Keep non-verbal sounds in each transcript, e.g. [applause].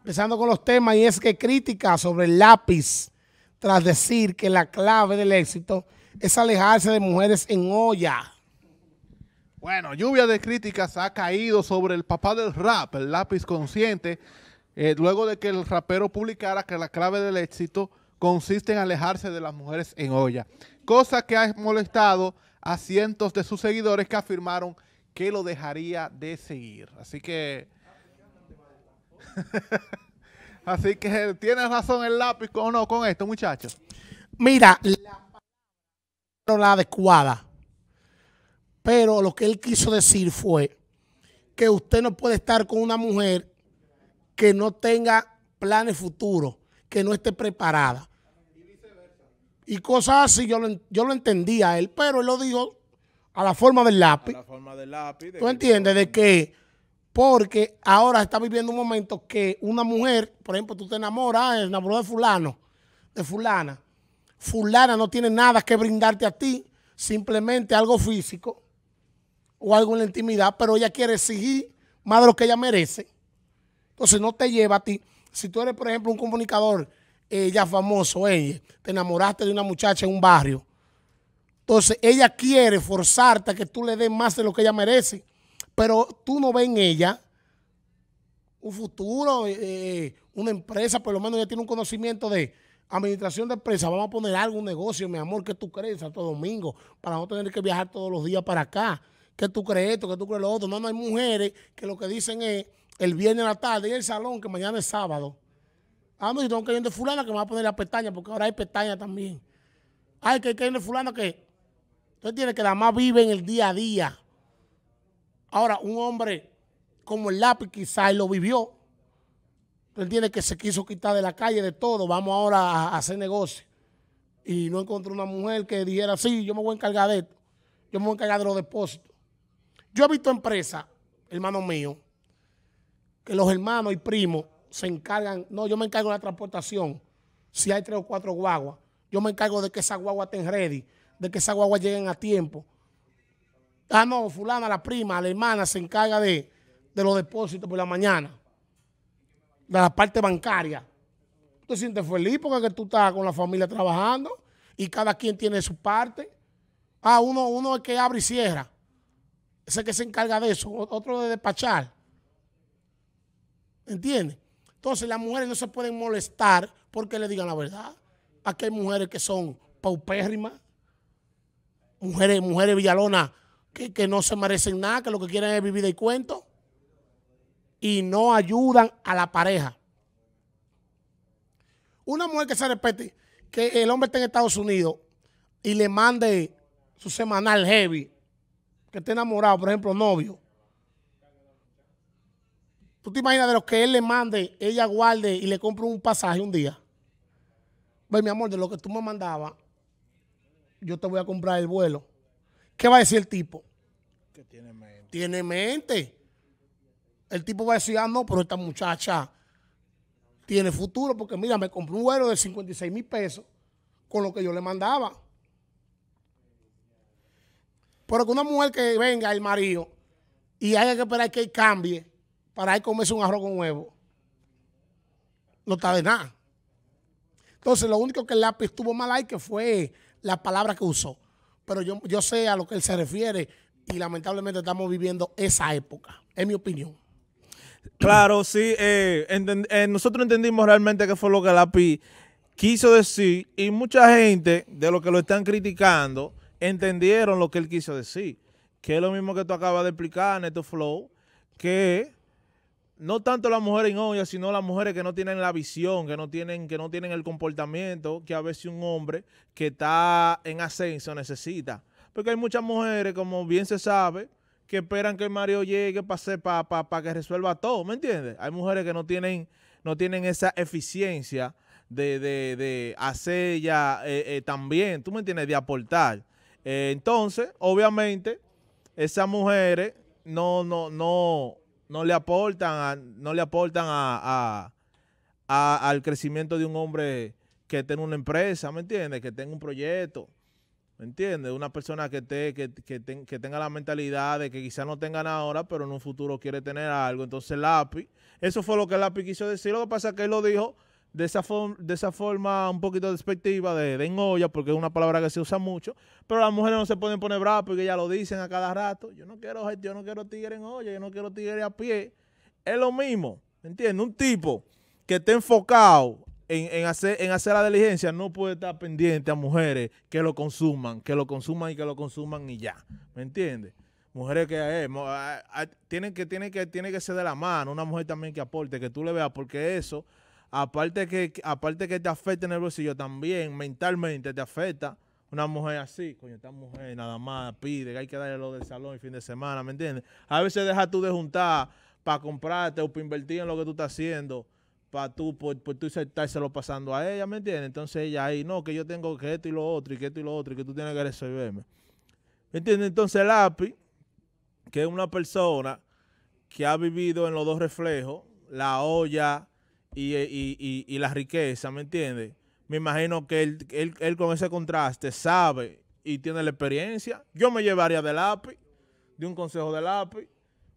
Empezando con los temas, y es que crítica sobre el lápiz, tras decir que la clave del éxito es alejarse de mujeres en olla. Bueno, lluvia de críticas ha caído sobre el papá del rap, el lápiz consciente, eh, luego de que el rapero publicara que la clave del éxito consiste en alejarse de las mujeres en olla, cosa que ha molestado a cientos de sus seguidores que afirmaron que lo dejaría de seguir. Así que [laughs] Así que tiene razón el lápiz o no con esto, muchachos. Mira, la, la adecuada. Pero lo que él quiso decir fue que usted no puede estar con una mujer que no tenga planes futuros, que no esté preparada. Y cosas así, yo lo, yo lo entendía él, pero él lo dijo a la forma del lápiz. ¿Tú entiendes? De que porque ahora está viviendo un momento que una mujer, por ejemplo, tú te enamoras, ah, enamoró de fulano, de fulana. Fulana no tiene nada que brindarte a ti, simplemente algo físico o algo en la intimidad, pero ella quiere exigir más de lo que ella merece. Entonces no te lleva a ti. Si tú eres, por ejemplo, un comunicador ella eh, ya famoso, ella, te enamoraste de una muchacha en un barrio, entonces ella quiere forzarte a que tú le des más de lo que ella merece pero tú no ves en ella un futuro, eh, eh, una empresa, por lo menos ella tiene un conocimiento de administración de empresa, vamos a poner algo, un negocio, mi amor, que tú crees Santo Domingo? Para no tener que viajar todos los días para acá. ¿Qué tú crees esto? ¿Qué tú crees lo otro? No, no hay mujeres que lo que dicen es el viernes a la tarde y el salón, que mañana es sábado. Ah, no, yo tengo que ir de fulana que me va a poner la pestaña, porque ahora hay pestaña también. Ay, que hay que ir de fulana que... Usted tiene que la más vive en el día a día. Ahora, un hombre como el lápiz quizás lo vivió. Él tiene que se quiso quitar de la calle de todo? Vamos ahora a, hacer negocio. Y no encontró una mujer que dijera, sí, yo me voy a encargar de esto. Yo me voy a encargar de los depósitos. Yo he visto empresas, hermano mío, que los hermanos y primos se encargan, no, yo me encargo de la transportación. Si hay tres o cuatro guaguas, yo me encargo de que esa guagua estén ready, de que esa guagua lleguen a tiempo, Ah, no, fulana, la prima, la hermana se encarga de, los depósitos por la mañana, de la parte bancaria. Tú te sientes feliz porque tú estás con la familia trabajando y cada quien tiene su parte. Ah, uno, uno es que abre y cierra. Ese que se encarga de eso, otro de despachar. ¿Entiendes? Entonces las mujeres no se pueden molestar porque le digan la verdad. Aquí hay mujeres que son paupérrimas, mujeres, mujeres villalonas que, no se merecen nada, que lo que quieren es vivir de cuento y no ayudan a la pareja. Una mujer que se respete, que el hombre esté en Estados Unidos y le mande su semanal heavy, que esté enamorado, por ejemplo, novio. ¿Tú te imaginas de los que él le mande, ella guarde y le compre un pasaje un día? Ve, mi amor, de lo que tú me mandabas, yo te voy a comprar el vuelo. ¿Qué va a decir el tipo? Que tiene mente. Tiene mente. El tipo va a decir, ah, no, pero esta muchacha tiene futuro, porque mira, me compró un vuelo de 56 mil pesos con lo que yo le mandaba. Pero que una mujer que venga el marido y haya que esperar que él cambie para a comerse un arroz con huevo, no está de nada. Entonces, lo único que el lápiz tuvo mal ahí que fue la palabra que usó pero yo, yo sé a lo que él se refiere y lamentablemente estamos viviendo esa época, es mi opinión. Claro, sí, eh, eh, nosotros entendimos realmente qué fue lo que la quiso decir y mucha gente de los que lo están criticando entendieron lo que él quiso decir, que es lo mismo que tú acabas de explicar, Neto Flow, que no tanto las mujeres olla, sino las mujeres que no tienen la visión, que no tienen, que no tienen el comportamiento que a veces un hombre que está en ascenso necesita. Porque hay muchas mujeres, como bien se sabe, que esperan que el marido llegue para pa, que resuelva todo, ¿me entiendes? Hay mujeres que no tienen, no tienen esa eficiencia de, hacer ya eh, eh, también, ¿tú me entiendes? De aportar. Eh, entonces, obviamente, esas mujeres no, no, no, no le aportan, no le aportan a, al crecimiento de un hombre que tenga una empresa, ¿me entiendes? Que tenga un proyecto, ¿me entiendes? Una persona que, te, que, tenga la mentalidad de que quizás no tengan ahora, pero en un futuro quiere tener algo. Entonces, Lápiz, eso fue lo que Lápiz quiso decir. Lo que pasa es que él lo dijo de esa, de esa forma un poquito despectiva, de, en olla, porque es una palabra que se usa mucho, pero las mujeres no se pueden poner bravas porque ya lo dicen a cada rato. Yo no quiero, yo no quiero tigre en olla, yo no quiero tigre a pie. Es lo mismo, ¿me entiendes? Un tipo que esté enfocado en, en, hacer, en hacer la diligencia no puede estar pendiente a mujeres que lo consuman, que lo consuman y que lo consuman y ya, ¿me entiendes? mujeres que eh, tienen que tienen que tienen que ser de la mano una mujer también que aporte que tú le veas porque eso aparte que, aparte que te afecta en el bolsillo, también mentalmente te afecta una mujer así, coño, esta mujer nada más pide, que hay que darle lo del salón el fin de semana, ¿me entiendes? A veces deja tú de juntar para comprarte o para invertir en lo que tú estás haciendo, para tú, por, tú estárselo pasando a ella, ¿me entiendes? Entonces ella ahí, no, que yo tengo que esto y lo otro, y que esto y lo otro, y que tú tienes que resolverme. ¿Me entiendes? Entonces el API, que es una persona que ha vivido en los dos reflejos, la olla eh, y, la riqueza, ¿me entiendes? Me imagino que él, con ese contraste sabe y tiene la experiencia. Yo me llevaría de lápiz, de un consejo de lápiz,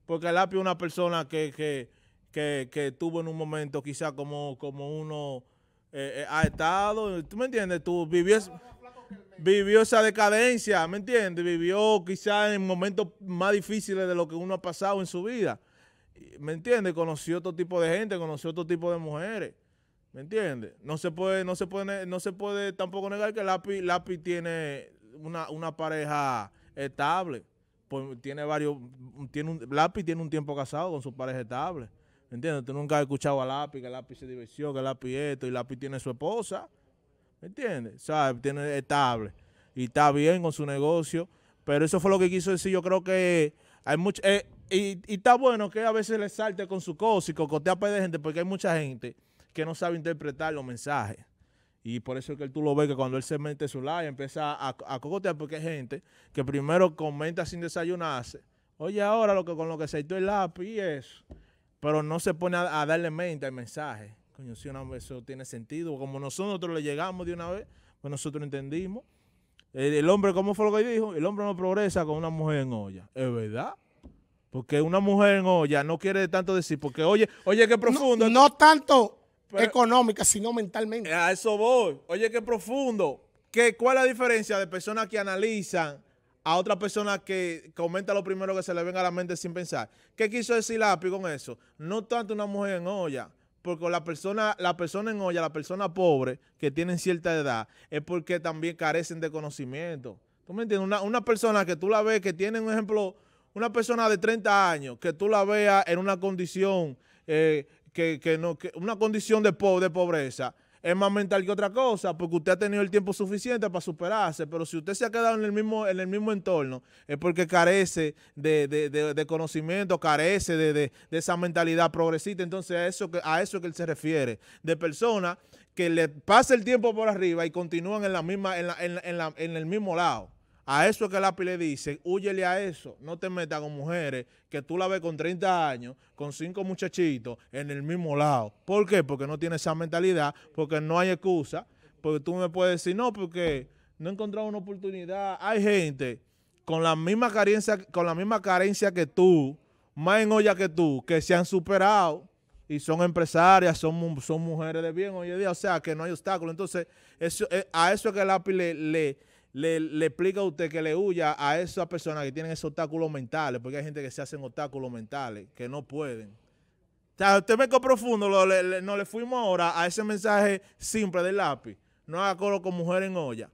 porque el lápiz es una persona que, que, tuvo en un momento quizá como, como uno eh, eh, ha estado, ¿tú me entiendes? Tú vivió, vivió esa decadencia, ¿me entiendes? Vivió quizá en momentos más difíciles de lo que uno ha pasado en su vida. ¿Me entiendes? Conoció otro tipo de gente, conoció otro tipo de mujeres. ¿Me entiendes? No se puede, no se puede, no se puede tampoco negar que Lápiz, tiene una, pareja estable. Pues tiene varios, tiene un, Lápiz tiene un tiempo casado con su pareja estable. ¿Me entiendes? Tú nunca has escuchado a Lápiz, que Lápiz se divirtió, que Lápiz esto, y Lápiz tiene su esposa. ¿Me entiendes? sea, Tiene estable. Y está bien con su negocio. Pero eso fue lo que quiso decir. Yo creo que hay mucho. Eh, y, está bueno que a veces le salte con su cosa y cocotea para de gente, porque hay mucha gente que no sabe interpretar los mensajes. Y por eso es que tú lo ves que cuando él se mete su live empieza a, cocotear, porque hay gente que primero comenta sin desayunarse. Oye, ahora lo que con lo que se hizo el lápiz y eso. Pero no se pone a, darle mente al mensaje. Coño, si una vez eso tiene sentido. Como nosotros le llegamos de una vez, pues nosotros entendimos. El, el hombre, ¿cómo fue lo que dijo? El hombre no progresa con una mujer en olla. Es verdad. Porque una mujer en olla no quiere tanto decir, porque oye, oye qué profundo. No, tanto económica, sino mentalmente. A eso voy. Oye qué profundo. ¿Qué, ¿Cuál es la diferencia de personas que analizan a otra persona que comenta lo primero que se le venga a la mente sin pensar? ¿Qué quiso decir Lápiz con eso? No tanto una mujer en olla porque la persona, la persona en olla, la persona pobre que tiene cierta edad, es porque también carecen de conocimiento. ¿Tú me entiendes? Una, una persona que tú la ves que tiene, un ejemplo, una persona de 30 años que tú la veas en una condición eh, que, no, que una condición de, pobreza, es más mental que otra cosa, porque usted ha tenido el tiempo suficiente para superarse, pero si usted se ha quedado en el mismo, en el mismo entorno, es porque carece de, conocimiento, carece de, esa mentalidad progresista, entonces a eso, a eso que él se refiere, de personas que le pasa el tiempo por arriba y continúan en, la misma, en, en el mismo lado. A eso es que el API le dice, huyele a eso, no te metas con mujeres que tú la ves con 30 años, con cinco muchachitos en el mismo lado. ¿Por qué? Porque no tiene esa mentalidad, porque no hay excusa, porque tú me puedes decir, no, porque no he encontrado una oportunidad. Hay gente con la misma carencia, con la misma carencia que tú, más en olla que tú, que se han superado y son empresarias, son, son mujeres de bien hoy en día, o sea que no hay obstáculo. Entonces, eh, a eso es que el API le le, explica a usted que le huya a esas personas que tienen esos obstáculos mentales, porque hay gente que se hacen obstáculos mentales, que no pueden. O sea, usted me profundo, no le fuimos ahora a ese mensaje simple del lápiz. No haga coro con mujer en olla.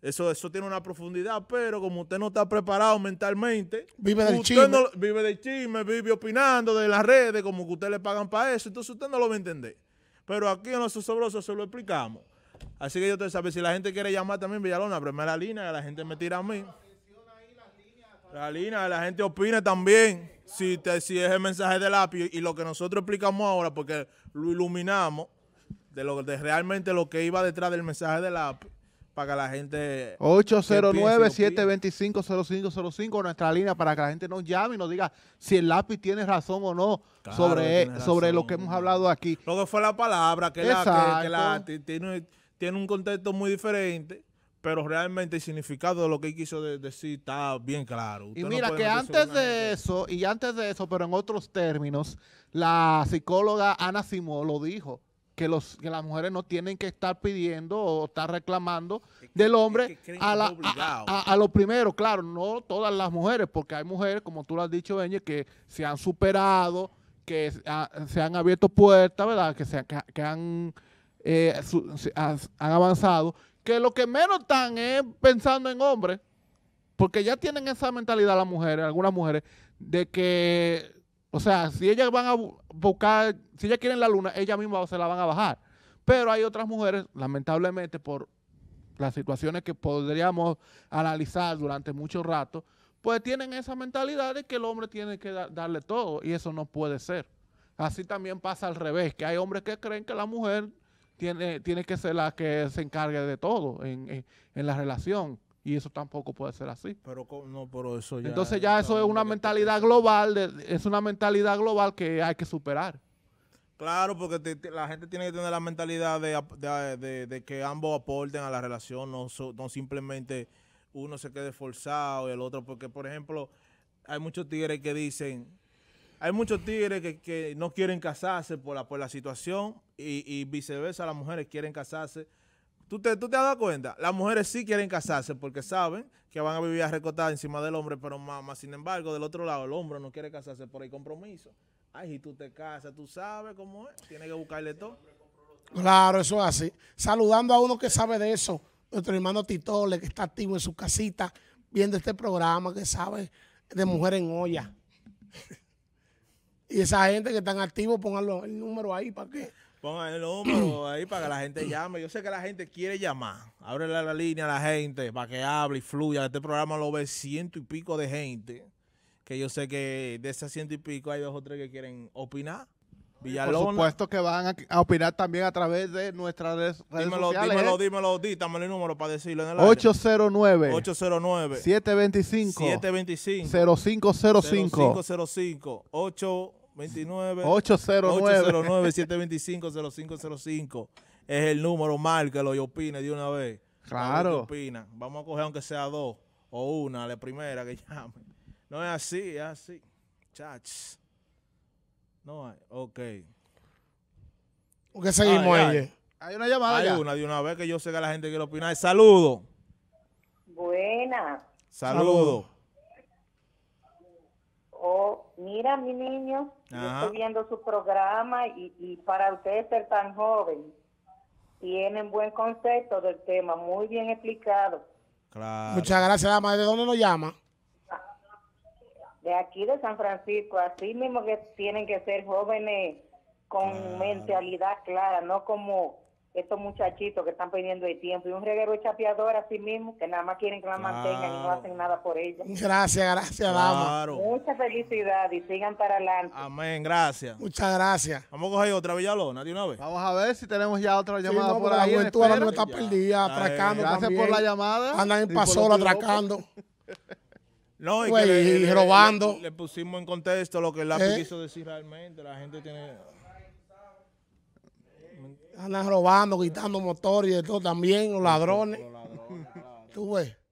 Eso, eso tiene una profundidad, pero como usted no está preparado mentalmente, vive del chisme. vive del chisme, vive opinando de las redes, como que usted le pagan para eso, entonces usted no lo va a entender. Pero aquí en Los Sobrosos se lo explicamos. Así que yo te sabe, si la gente quiere llamar también Villalona, primera línea, la gente me tira a mí. La línea, la gente opine también. Si, te, si es el mensaje del lápiz y lo que nosotros explicamos ahora, porque lo iluminamos de lo de realmente lo que iba detrás del mensaje del lápiz para que la gente 809-725-0505 nuestra línea para que la gente nos llame y nos diga si el lápiz tiene razón o no sobre, sobre lo que hemos hablado aquí. Lo que fue la palabra que, la, que, tiene tiene un contexto muy diferente, pero realmente el significado de lo que él quiso decir está bien claro. y mira, que antes de eso, y antes de eso, pero en otros términos, la psicóloga Ana Simó lo dijo. Que, las mujeres no tienen que estar pidiendo o estar reclamando del hombre a, lo primero, claro, no todas las mujeres, porque hay mujeres, como tú lo has dicho, Eñe, que se han superado, que se han abierto puertas, ¿verdad? Que se, que han eh, han avanzado, que lo que menos están es pensando en hombres, porque ya tienen esa mentalidad las mujeres, algunas mujeres, de que, o sea, si ellas van a buscar, si ellas quieren la luna, ellas mismas se la van a bajar. Pero hay otras mujeres, lamentablemente, por las situaciones que podríamos analizar durante mucho rato, pues tienen esa mentalidad de que el hombre tiene que darle todo y eso no puede ser. Así también pasa al revés, que hay hombres que creen que la mujer tiene, que ser la que se encargue de todo en, la relación y eso tampoco puede ser así. Pero no, pero eso ya Entonces ya eso es una mentalidad global, es una mentalidad global que hay que superar. Claro, porque la gente tiene que tener la mentalidad de, de, de, que ambos aporten a la relación, no, no simplemente uno se quede forzado y el otro, porque por ejemplo, hay muchos tigres que dicen, hay muchos tigres que, no quieren casarse por la, situación y, viceversa, las mujeres quieren casarse. ¿Tú te, ¿Tú te has dado cuenta? Las mujeres sí quieren casarse porque saben que van a vivir a recotar encima del hombre, pero más, sin embargo, del otro lado, el hombre no quiere casarse por el compromiso. Ay, si tú te casas, tú sabes cómo es, tienes que buscarle todo. Claro, eso es así. Saludando a uno que sabe de eso, nuestro hermano Titole, que está activo en su casita, viendo este programa, que sabe de mujer en olla. Y esa gente que están activos, pónganlo el número ahí, ¿para qué? Pongan el número [clears throat] ahí para que la gente llame. Yo sé que la gente quiere llamar. Ábrele la línea a la gente para que hable y fluya. Este programa lo ve ciento y pico de gente. Que yo sé que de esas ciento y pico hay dos o tres que quieren opinar. Por supuesto que van a, opinar también a través de nuestras redes, dímelo, sociales. Dímelo, dímelo, dímelo, el número para decirlo en el 809 809 725 725 0505 0505 8 29 809 725 0505 es el número, márquelo y opine de una vez. Claro. Opina. Vamos a coger aunque sea dos o una, la primera que [laughs] llame. No es así, es así. Chach. No hay. Ok. seguimos Hay una llamada. Hay una de una vez que yo sé que la gente que quiere opinar. Saludo. Buena. Saludo. Saludo. Oh, mira mi niño, yo estoy viendo su programa y, para usted ser tan joven, tienen buen concepto del tema, muy bien explicado. Muchas gracias, dama. ¿De dónde nos llama? De aquí de San Francisco, así mismo que tienen que ser jóvenes con mentalidad clara, no como estos muchachitos que están pidiendo el tiempo y un reguero de chapeador a sí mismo que nada más quieren que la mantengan y no hacen nada por ella. Gracias, gracias, dama. Mucha felicidad y sigan para adelante. Amén, gracias. Muchas gracias. Vamos a coger otra Villalona de una vez. Vamos a ver si tenemos ya otra llamada por ahí. La juventud ahora no está perdida, atracando. Gracias por la llamada. Andan en pasola atracando. [laughs] No, y, robando. Le, pusimos en contexto lo que el lápiz eh. quiso decir realmente. La gente tiene. Andan robando, quitando motores y todo también, los ladrones. Tú ves.